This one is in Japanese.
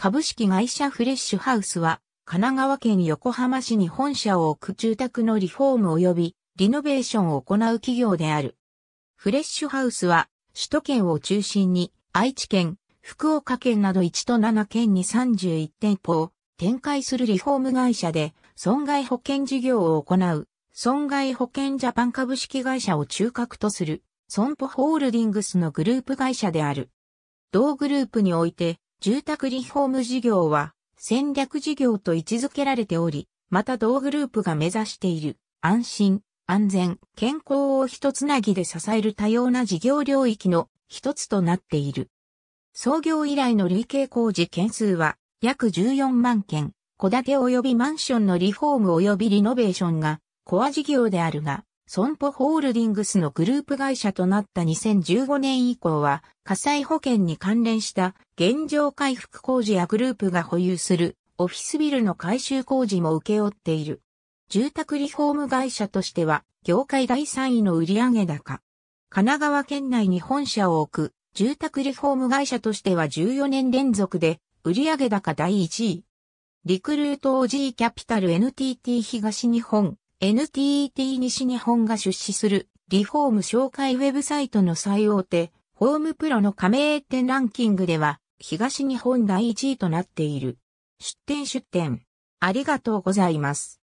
株式会社フレッシュハウスは、神奈川県横浜市に本社を置く住宅のリフォーム及びリノベーションを行う企業である。フレッシュハウスは、首都圏を中心に愛知県、福岡県など1都7県に31店舗を展開するリフォーム会社で、損害保険事業を行う、損害保険ジャパン株式会社を中核とする、損保ホールディングスのグループ会社である。同グループにおいて、住宅リフォーム事業は戦略事業と位置づけられており、また同グループが目指している安心、安全、健康を一つなぎで支える多様な事業領域の一つとなっている。創業以来の累計工事件数は約14万件、小建て及びマンションのリフォーム及びリノベーションがコア事業であるが、損保ホールディングスのグループ会社となった2015年以降は、火災保険に関連した現状回復工事やグループが保有するオフィスビルの改修工事も請け負っている。住宅リフォーム会社としては、業界第3位の売上高。神奈川県内に本社を置く、住宅リフォーム会社としては14年連続で、売上高第1位。リクルート OG キャピタル NTT 東日本 NTT 西日本が出資するリフォーム紹介ウェブサイトの最大手、ホームプロの加盟店ランキングでは、東日本第1位となっている。出店出店。ありがとうございます。